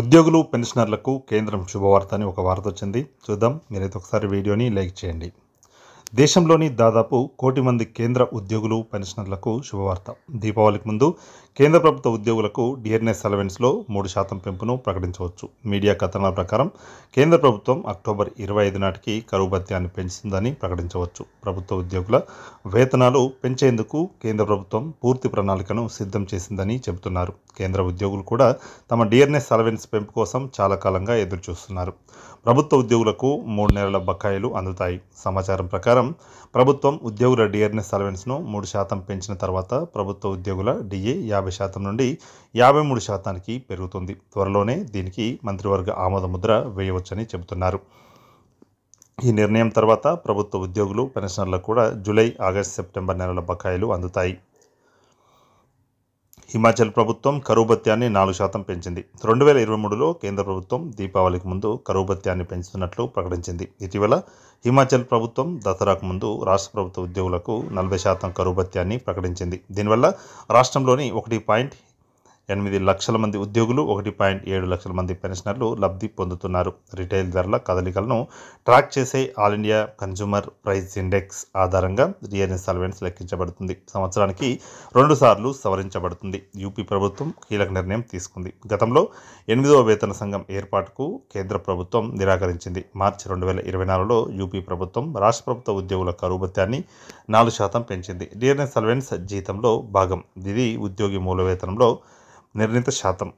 ఉద్యోగులు పెన్షనర్లకు కేంద్రం శుభవార్త అని ఒక వార్త వచ్చింది చూద్దాం మీరైతే ఒకసారి వీడియోని లైక్ చేయండి దేశంలోని దాదాపు కోటి మంది కేంద్ర ఉద్యోగులు పెన్షనర్లకు శుభవార్త దీపావళికి ముందు కేంద్ర ప్రభుత్వ ఉద్యోగులకు డిఎన్ఎస్ అలవెన్స్లో మూడు శాతం పెంపును ప్రకటించవచ్చు మీడియా కథనాల ప్రకారం కేంద్ర ప్రభుత్వం అక్టోబర్ ఇరవై ఐదు నాటికి కరువు భత్యాన్ని పెంచుతుందని ప్రకటించవచ్చు ప్రభుత్వ ఉద్యోగుల వేతనాలు పెంచేందుకు కేంద్ర ప్రభుత్వం పూర్తి ప్రణాళికను సిద్ధం చేసిందని చెబుతున్నారు కేంద్ర ఉద్యోగులు కూడా తమ డిఎన్ఎస్ అలవెన్స్ పెంపు కోసం చాలా కాలంగా ఎదురుచూస్తున్నారు ప్రభుత్వ ఉద్యోగులకు మూడు నెలల బకాయిలు అందుతాయి సమాచారం ప్రకారం ప్రకారం ప్రభుత్వం డిఆర్ఎస్ డియర్నెస్ అలవెన్స్ను మూడు శాతం పెంచిన తర్వాత ప్రభుత్వ ఉద్యోగుల డిఏ యాభై శాతం నుండి యాభై మూడు శాతానికి పెరుగుతుంది త్వరలోనే దీనికి మంత్రివర్గ ఆమోద ముద్ర వేయవచ్చని చెబుతున్నారు ఈ నిర్ణయం తర్వాత ప్రభుత్వ ఉద్యోగులు పెన్షనర్లకు కూడా జూలై ఆగస్టు సెప్టెంబర్ నెలల బకాయిలు అందుతాయి హిమాచల్ ప్రభుత్వం కరువు భత్యాన్ని నాలుగు శాతం పెంచింది రెండు వేల ఇరవై మూడులో కేంద్ర ప్రభుత్వం దీపావళికి ముందు కరువు భత్యాన్ని పెంచుతున్నట్లు ప్రకటించింది ఇటీవల హిమాచల్ ప్రభుత్వం దసరాకు ముందు రాష్ట్ర ప్రభుత్వ ఉద్యోగులకు నలభై శాతం కరువు భత్యాన్ని ప్రకటించింది దీనివల్ల రాష్ట్రంలోని ఒకటి పాయింట్ ఎనిమిది లక్షల మంది ఉద్యోగులు ఒకటి పాయింట్ ఏడు లక్షల మంది పెన్షనర్లు లబ్ధి పొందుతున్నారు రిటైల్ ధరల కదలికలను ట్రాక్ చేసే All India Consumer Price Index ఆధారంగా రీఎన్ఎస్ఆల్వెన్స్ లెక్కించబడుతుంది సంవత్సరానికి రెండుసార్లు సవరించబడుతుంది యూపీ ప్రభుత్వం కీలక నిర్ణయం తీసుకుంది గతంలో ఎనిమిదవ వేతన సంఘం ఏర్పాటుకు కేంద్ర ప్రభుత్వం నిరాకరించింది మార్చి రెండు వేల ఇరవై నాలుగులో యూపీ ప్రభుత్వం రాష్ట్ర ప్రభుత్వ ఉద్యోగుల కరుబత్యాన్ని నాలుగు శాతం పెంచింది రియల్ అల్వెన్స్ జీతంలో భాగం ఇది ఉద్యోగి మూల వేతనంలో నిర్ణీత శాతం